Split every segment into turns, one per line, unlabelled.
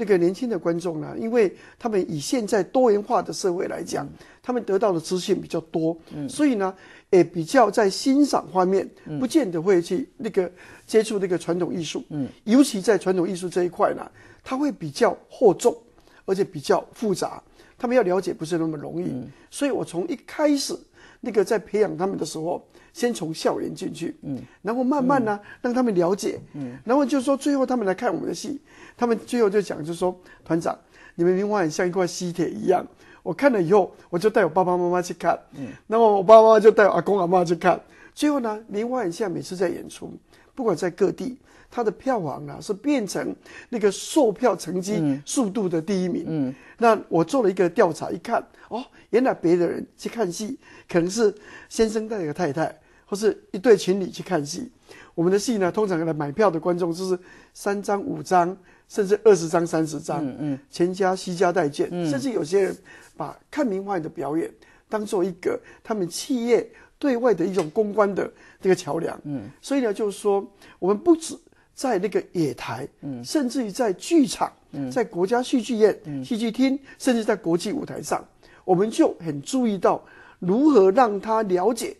那个年轻的观众呢？因为他们以现在多元化的社会来讲，他们得到的资讯比较多，所以呢，也比较在欣赏方面，不见得会去那个接触那个传统艺术。嗯，尤其在传统艺术这一块呢，它会比较厚重，而且比较复杂，他们要了解不是那么容易。所以我从一开始。那个在培养他们的时候，先从校园进去，嗯，然后慢慢呢让他们了解，嗯，然后就是说最后他们来看我们的戏，他们最后就讲就说团长，你们林蛙很像一块吸铁一样，我看了以后我就带我爸爸妈妈去看，嗯，那么我爸爸妈妈就带我公公妈妈去看，最后呢林蛙现在每次在演出。不管在各地，它的票房啊是变成那个售票成绩速度的第一名。那我做了一个调查，一看哦，原来别的人去看戏，可能是先生带个太太，或是一对情侣去看戏。我们的戏呢，通常来买票的观众就是三张、五张，甚至二十张、三十张，嗯嗯，全家、西家待见。甚至有些人把看名画的表演当做一个他们企业。对外的一种公关的这个桥梁，嗯，所以呢，就是说，我们不止在那个野台，嗯，甚至于在剧场，嗯，在国家戏剧院、戏剧厅，甚至在国际舞台上，我们就很注意到如何让他了解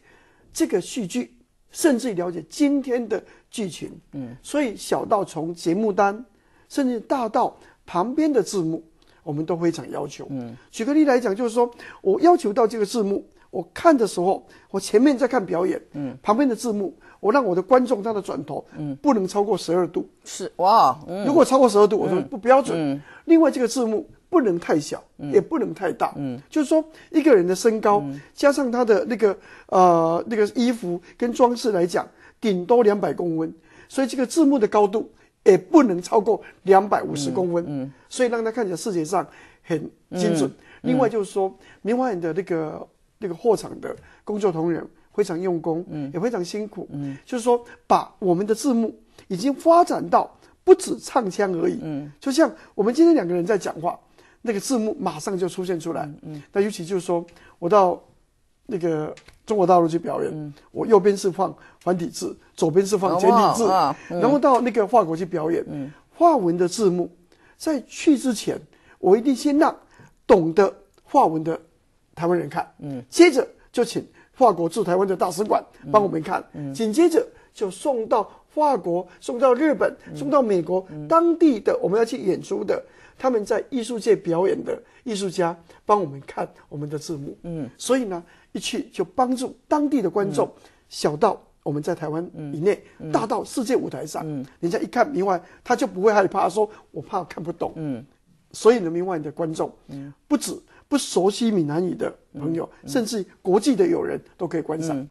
这个戏剧，甚至了解今天的剧情，嗯，所以小到从节目单，甚至大到旁边的字幕，我们都非常要求，嗯，举个例来讲，就是说我要求到这个字幕。我看的时候，我前面在看表演，嗯，旁边的字幕，我让我的观众他的转头，嗯，不能超过十二度，是哇，嗯，如果超过十二度，我说不标准，嗯，另外这个字幕不能太小，也不能太大，嗯，就是说一个人的身高加上他的那个呃那个衣服跟装饰来讲，顶多两百公分，所以这个字幕的高度也不能超过两百五十公分，嗯，所以让他看起来视觉上很精准，另外就是说，另外的那个。那个货场的工作同仁非常用功，嗯，也非常辛苦，嗯，就是说把我们的字幕已经发展到不止唱腔而已，嗯，就像我们今天两个人在讲话，那个字幕马上就出现出来，嗯，那尤其就是说，我到那个中国大陆去表演，我右边是放繁体字，左边是放简体字，然后到那个法国去表演，嗯，华文的字幕在去之前，我一定先让懂得华文的。台湾人看，嗯，接着就请法国驻台湾的大使馆帮我们看，嗯，紧接着就送到法国，送到日本，送到美国当地的，我们要去演出的，他们在艺术界表演的艺术家帮我们看我们的字幕，嗯，所以呢，一去就帮助当地的观众，小到我们在台湾以内，大到世界舞台上，人家一看明白，他就不会害怕，说我怕看不懂，嗯。所以，人民外的观众，不止不熟悉闽南语的朋友，甚至国际的友人都可以观赏。